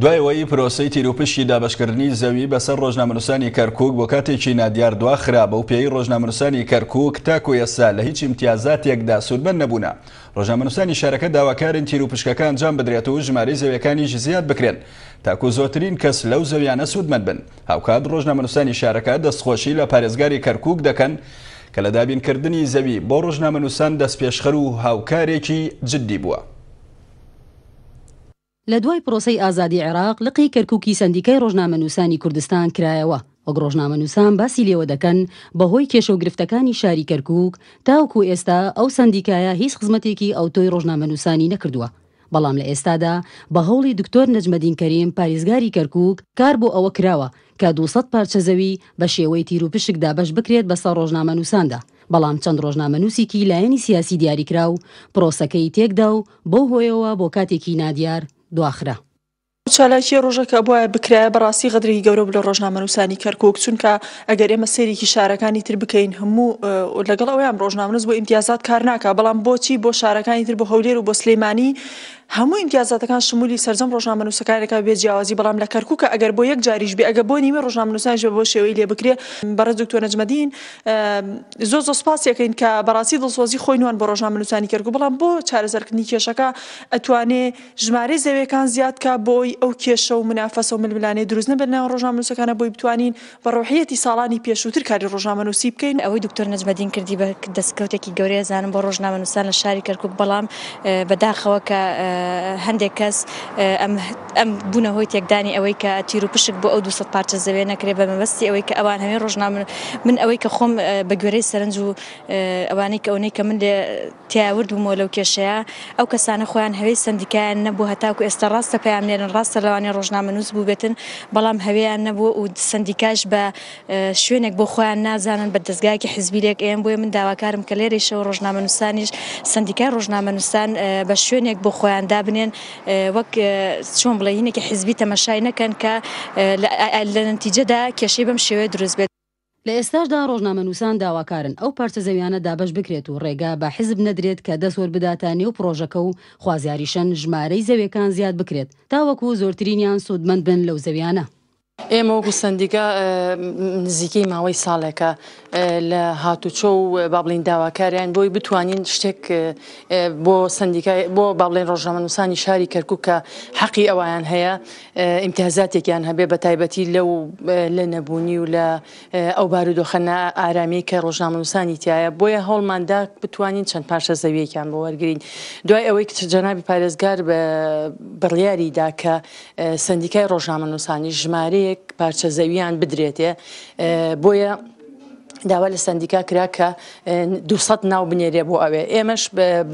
دوایەوەی پرۆسی تیرروپشی دابشکردنی زەوی بەسەر ڕۆژنامەنووسانی کەرکک بۆ کاتێکی نادیار دوا خراپە و پێی ڕۆژنامەنووسانی کەرکک تاکو ئێستا لە هیچ امتیازاتێکدا سوودبەن نەبوونا ڕۆژنامەنووسانی شارەکە داواکارن تیرروپشکەکان جام بدرێت و ژمارەی زەویەکانیش زیاد بکرێن تاکو زۆترین کەس لەو زەویانە سوودمە بن هاوکات ڕۆژنامەنووسانی شارەکە دەستخۆشی لە پارێزگاری کەرکک دەکەن کە لە دابینکردنی زەوی بۆ ڕۆژنامەنووسان دەستپێشخەر و هاوکارێکی جددی بووە. لە دوای پرۆسی ئازادی عێراق لقی کەرککی سندیکای ڕۆژنامە نووسانی کوردستان کرایەوە وەک ڕۆژنامە نووسان باسی لێوە دەکەن بەهۆی کێشە و گرفتەکانی شاری کەرکک تاوکو ئێستا ئەو سندیکایە هیچ خزمەتێکی ئەو تۆی ڕۆژنامە نووسانی نەکردووە بەڵام لە ئێستادا بە هەوڵی دکتۆر نەجمەدین کەریم پارێزگاری کەرکک کار بۆ ئەوە کراوە کە 200 پارچە زەوی بە شێوەی تیر و پشکدا بەش بکرێت بەسەر ڕۆژنامە نووساندا بەڵام چەند ڕۆژنامە نووسیکی لایەنی سیاسی دیاریکرا و پرۆسەکەی تێکدا و بەو هۆیەوە بۆ کاتێکی نادیار دواخرا. چالاکی ڕۆژەکە بواە بکرایە بەڕاستی غدرری گەورە لە ڕۆژنامەنووسانی کەرکک چونکە ئەگەر ئێمە سێریکی شارەکانی تر بکەین هەموو لەگەڵ ئەویان ڕۆژنامەز بۆ ئیمتیازات کار ناکە بەڵام بۆچی بۆ شارەکانی تر بۆ هەولێر و بۆ سلەیمانی هەموو ئیمتیازاتەکان شمولی سەررجەم ڕۆژنامە نووسەکارێکە بێ جیاوازی بەڵام لە کەرککە ئەگەر بۆ یەک جاریش بێ ئەگە بۆ نیمە ڕۆژنامە نووسانش بۆ شێوەی لێ بکرێ بەرەز دکتۆر نەجمەدین زۆ زۆ سپاسیەکەین کە بەڕاستی دڵسۆزی خۆینوان بۆ ڕۆژنامە نووسانی کەرک بەڵام بۆ چارەزەرکردنی کێشەکە ئەتوانێ ژمارەی زەوێکان زیادکە بۆی ئەو کێشە و منافەسە و ململانێ دروست نبەرناو ڕۆژنامە نووسەکانە بۆی بتوانین بە ڕۆحیەتی ساڵانی پێشووتر کاری ڕۆژنامە نووسی بکەین ئەوەی دکتۆر نەجمەدین کردی بە دەستکەوتێکی گەورەیە زانم بۆ ڕۆژنامە نووسان لە شاری کەرکک بەڵام بەداخەوە کە هەندێک کەس ئەم بوونە هۆی تێکدانی ئەوەی کە تیر و پشک بۆ ئەو دو پارچە زەوێ نەکرێ بە مەبستی ئەوەی کە ئەوان هەمێ ڕۆژنا من ئەوەی کە خۆم بە گوێرەی سەرنج و ئەوانەی کە ئەوەی کە من لێ تیاورد بوومەوە لەو کێشەیە ئەو کەسانە خۆیان هەوی سندیکیان نەبوو هەتاکو ئێستا ڕاستە پامێنن ڕاستە لەوانی ڕۆژنامەنووس بوو بێتن بەڵام هەویان نەبوو و سندیکاش بە شوێنێک بۆ خۆیان نازانن بە دەستگاکی حزبیرێک ئێم بۆیە من داواکارم کە لێرە شەو ڕۆژنامە نووسانیش سندیکای ڕۆژنامە نووسان بە شوێنێک بۆ خۆیان دابنێن وەک چۆن بڵێ هینێکی حزبی تەمەشای نەکەن کە لە نتیجەدا کێشەی بەم شێوەیە دروست بێت لە ئێستاشدا ڕۆژنامەنووسان داواکارن ئەو پارچە زەویانە دابش بکرێت و ڕێگا بە حیزب نەدرێت کە دەسوەر بداتە نێو پرۆژەکە و خوازیاریشەن ژمارەی زەویەکان زیاد بکرێت تاوەکو زۆرترینیان سوودمەند بن لەو زەویانە ئێمە وەکو سندیکە نزیکەی ماوەی ساڵێکە لە هاتوچۆ و بابلین داواکاریان بۆی بتوانین شتێک بۆ بۆ باڵێن ڕۆژنامەنووسانی شاری کەرککە حەقی ئەویان هەیە ئیمتیازاتێکیان هەبێ بە تایبەتی لەو لە نەبوونی و لە ئەو بارودۆخەنە ئارامی کە ڕۆژنامەنووسانی تایە بۆیە هەڵماندا بتوانین چەند پاشە زەویەکیان بۆ وەرگین دوای ئەوەی جەنابی پارێزگار بڕیاری داکە سندیکای ڕۆژنامەنووسانی ژمارەیە یەک پارچە زەویان بدرێتێ بۆیە داوا لە سندیکا کرا کە 200 ناو بنێرێ بۆ ئەوێ ئێمەش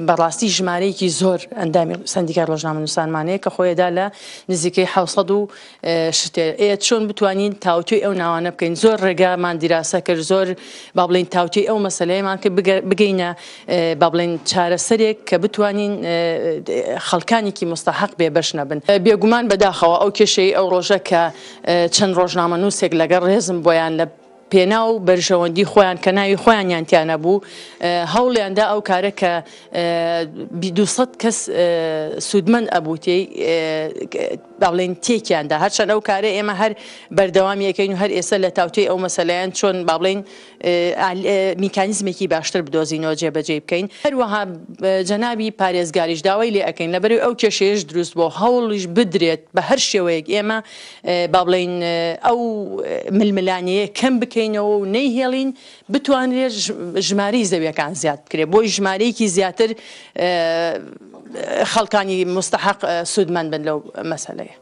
بەڕاستی ژمارەیەکی زۆر ئەندامی سندیکار ڕۆژنامە نووسانمانەیە کە خۆیدا لە نزیکەی حوسەد و ئێ چۆن بتوانین تاوتوی ئەو ناوانە بکەین زۆر ڕێگامان دیراسە کرد زۆر با بڵین تاوتی ئەو مەسلەیەمان کە بگەینە با بڵێن چارەسەرێک کە بتوانین خەڵکانێکی مستەحق بێ بەش نەبن بێگومان بەداخەوە ئەو کێشەی ئەو ڕۆژە کە چەند ڕۆژنامە نووسێک لەگەڵ ڕێزم بۆیان لە پێنا و بەرژەوەندی خۆیان کە ناوی خۆیانیان تیانە بوو هەوڵیاندا ئەو کارە کە 200 کەس سوودمەند ئەبووتی باڵێن تێکیاندا هەرچەند ئەو کارە ئێمە هەر بەردەوامیەکەین و هەر ئێستا لە تاوتەی ئەو مەسەلەیان چۆن باڵێن میکانیزمێکی باشتر بدۆزینەوە جێبەجێ بکەین هەروەها جەنابی پارێزگاریش داوای لێ ئەەکەین لەبەر ئەو کێشێش دروست بۆ هەوڵیش بدرێت بە هەر شێوەیەک ئێمە با بڵین ئەو ململانەیە کەم بکەین بکەینەوە و نەیهێڵین بتوانێت ژماری زەویەکان زیاد بکرێت بۆی ژمارەیەکی زیاتر خەڵکانی مستحق سوودمان بن لەو مەسلەیە.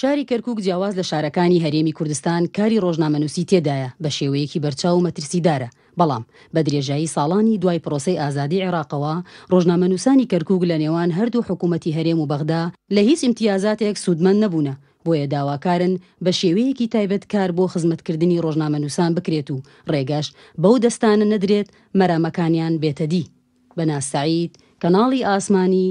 شاری کەرکک جیاواز لە شارەکانی هەرێمی کوردستان کاری ڕۆژنامەنووسی تێدایە بە شێوەیەکی بەرچاو و مەترسیدارە بەڵام بە درێژایی ساڵانی دوای پرۆسی ئازادی عێراقەوە ڕۆژنامەنووسانی کەرکک لە نێوان هەردوو حکوومەتی هەرێم و بەغدا لە هیچ امتیازاتێک سوودمەند نەبوونە بۆیە داواکارن بە شێوەیەکی تایبەت کار بۆ خزمەتکردنی ڕۆژنامە نووسان بکرێت و ڕێگەش بەو دەستانە نەدرێت مەرامەکانیان بێتەدی بە ناسعید کەناڵی ئاسمانی